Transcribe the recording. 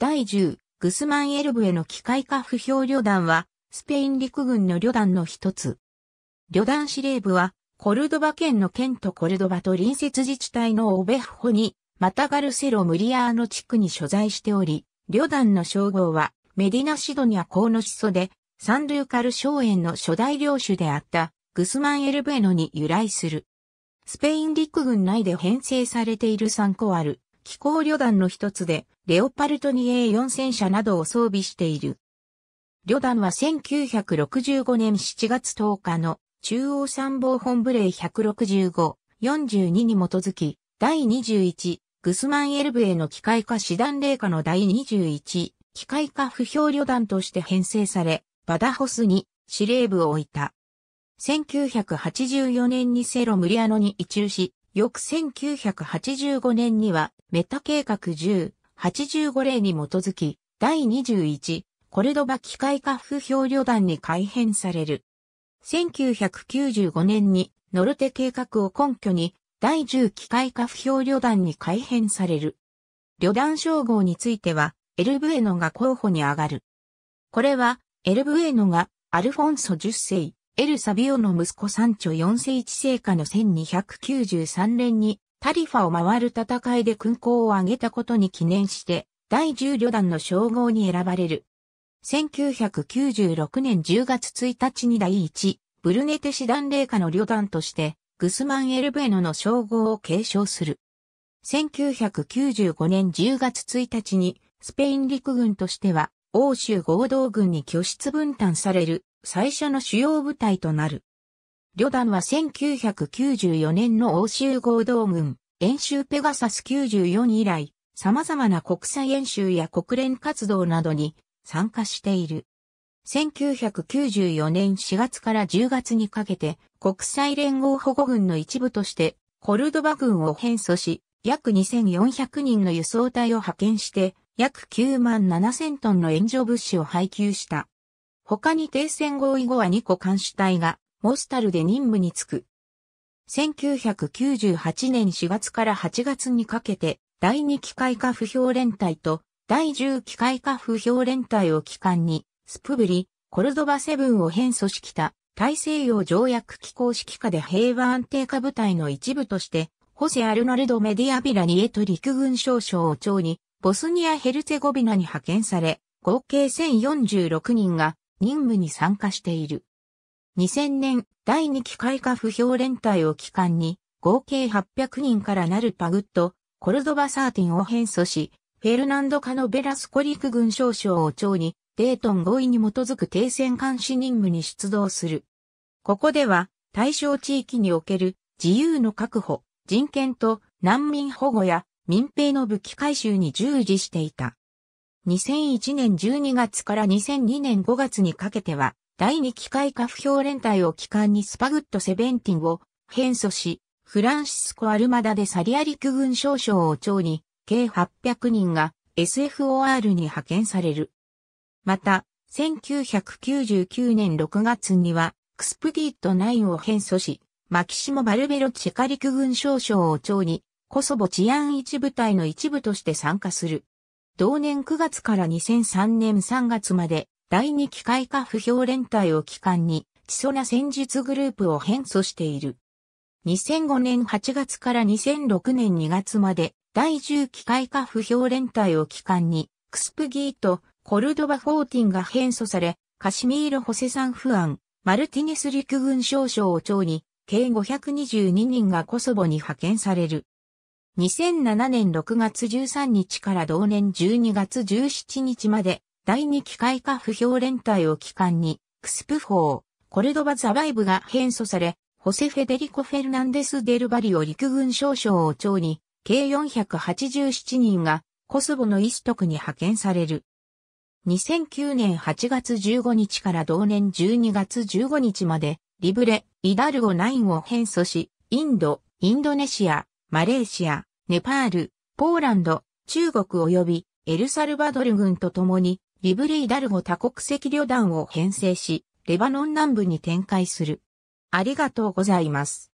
第10、グスマンエルブへの機械化不評旅団は、スペイン陸軍の旅団の一つ。旅団司令部は、コルドバ県の県とコルドバと隣接自治体のオベフホに、マタガルセロ・ムリアーノ地区に所在しており、旅団の称号は、メディナ・シドニア公のシ祖で、サンルーカル荘園の初代領主であった、グスマン・エルベノに由来する。スペイン陸軍内で編成されている3個ある、機構旅団の一つで、レオパルト 2A4 戦車などを装備している。旅団は1965年7月10日の中央参謀本部令165、42に基づき、第21、グスマンエルブへの機械化師団令下の第21、機械化不評旅団として編成され、バダホスに司令部を置いた。1984年にセロムリアノに移住し、翌1985年にはメタ計画10、85例に基づき、第21、コルドバ機械化不評旅団に改編される。1995年にノルテ計画を根拠に第10機械化不評旅団に改編される。旅団称号についてはエルブエノが候補に上がる。これはエルブエノがアルフォンソ10世、エル・サビオの息子サンチョ4世一世下の1293年にタリファを回る戦いで勲功を挙げたことに記念して第10旅団の称号に選ばれる。1996年10月1日に第1、ブルネテ師団霊下の旅団としてグスマン・エルベノの称号を継承する。1995年10月1日にスペイン陸軍としては欧州合同軍に拠出分担される最初の主要部隊となる。旅団は1994年の欧州合同軍、演習ペガサス94以来、様々な国際演習や国連活動などに参加している。1994年4月から10月にかけて国際連合保護軍の一部としてコルドバ軍を編組し、約2400人の輸送隊を派遣して、約9万7000トンの援助物資を配給した。他に停戦合意後は2個監視隊がモスタルで任務に就く。1998年4月から8月にかけて、第2機械化不評連隊と第10機械化不評連隊を機関に、スプブリ、コルドバセブンを編組織た、大西洋条約機構指揮下で平和安定化部隊の一部として、ホセ・アルナルド・メディアビラニエと陸軍少将を長に、ボスニア・ヘルツェゴビナに派遣され、合計1046人が任務に参加している。2000年第2機械化不評連隊を機関に合計800人からなるパグット、コルドバ13を変組し、フェルナンド・カノベラスコリク軍少将を長に、デートン合意に基づく停戦監視任務に出動する。ここでは、対象地域における自由の確保、人権と難民保護や民兵の武器回収に従事していた。2001年12月から2002年5月にかけては、第2機械化不評連隊を機関にスパグッドセベンティンを変組し、フランシスコ・アルマダでサリアリク軍少将を長に、計800人が SFOR に派遣される。また、1999年6月には、クスプディット9を変組し、マキシモ・バルベロ・チェカリク軍少将を長に、コソボ治安一部隊の一部として参加する。同年9月から2003年3月まで、第二機械化不評連帯を機関に、地ソな戦術グループを変組している。2005年8月から2006年2月まで、第10機械化不評連帯を機関に、クスプギーとコルドバ・フォーティンが変組され、カシミール・ホセサン・フアン、マルティネス陸軍少将を長に、計522人がコソボに派遣される。2007年6月13日から同年12月17日まで、第2機械化不評連隊を機関に、クスプ法、コルドバザバイブが変組され、ホセ・フェデリコ・フェルナンデス・デルバリオ陸軍少将を長に、計487人がコスボのイストクに派遣される。2009年8月15日から同年12月15日まで、リブレ、イダルゴ9を変組し、インド、インドネシア、マレーシア、ネパール、ポーランド、中国及びエルサルバドル軍と共にリブリーダルゴ多国籍旅団を編成し、レバノン南部に展開する。ありがとうございます。